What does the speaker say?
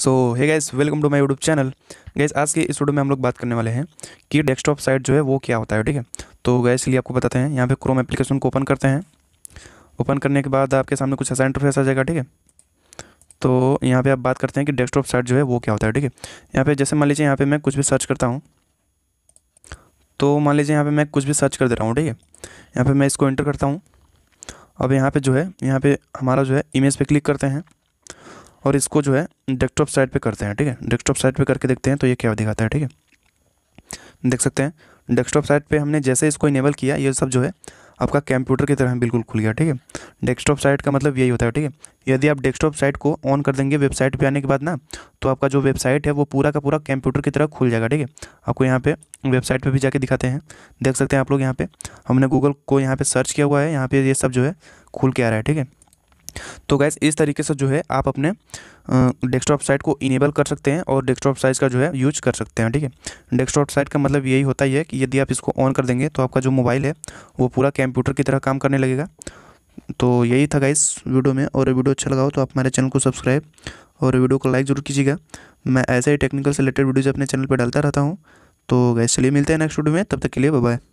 so hi guys welcome to my YouTube channel guys आज के इस वीडियो में हम लोग बात करने वाले हैं कि डेस्कटॉप साइट जो है वो क्या होता है ठीक है तो गाइस इसलिए आपको बताते हैं यहाँ पे क्रोम एप्लीकेशन को ओपन करते हैं ओपन करने के बाद आपके सामने कुछ ऐसा इंटरफेस आ जाएगा ठीक है तो यहाँ पर आप बात करते हैं कि डेस्कटॉप साइट जो है वो क्या होता है ठीक है यहाँ पर जैसे मान लीजिए यहाँ पर मैं कुछ भी सर्च करता हूँ तो मान लीजिए यहाँ पर मैं कुछ भी सर्च कर दे रहा हूँ ठीक है यहाँ पर मैं इसको इंटर करता हूँ अब यहाँ पर जो है यहाँ पर हमारा जो है इमेज पर क्लिक करते हैं और इसको जो है डेस्कटॉप साइड पे करते हैं ठीक है डेस्कटॉप साइड पे करके देखते हैं तो ये क्या दिखाता है ठीक है देख सकते हैं डेस्कटॉप साइड पे हमने जैसे इसको इनेबल किया ये सब जो है आपका कंप्यूटर की तरह बिल्कुल खुल गया ठीक है डेस्कटॉप साइट का मतलब यही होता है ठीक है यदि आप डेस्कटॉप साइट को ऑन कर देंगे वेबसाइट पे आने के बाद ना तो आपका जो वेबसाइट है वो पूरा का पूरा कंप्यूटर की तरह खुल जाएगा ठीक है आपको यहाँ पे वेबसाइट पे भी जाके दिखाते हैं देख सकते हैं आप लोग यहाँ पे हमने गूगल को यहाँ पे सर्च किया हुआ है यहाँ पे ये सब जो है खुल के आ रहा है ठीक है तो गैस इस तरीके से जो है आप अपने डेस्कटॉप साइट को इनेबल कर सकते हैं और डेस्कटॉप साइज का जो है यूज कर सकते हैं ठीक है डेस्कटॉप साइट का मतलब यही होता ही है कि यदि आप इसको ऑन कर देंगे तो आपका जो मोबाइल है वो पूरा कंप्यूटर की तरह काम करने लगेगा तो यही था गाइस वीडियो में और वीडियो अच्छा लगा हो तो आप हमारे चैनल को सब्सक्राइब और वीडियो को लाइक ज़रूर कीजिएगा मैं ऐसे ही टेक्निकल से रिलेटेड वीडियोज़ अपने चैनल पर डालता रहता हूँ तो गैस चलिए मिलते हैं नेक्स्ट वीडियो में तब तक के लिए बाय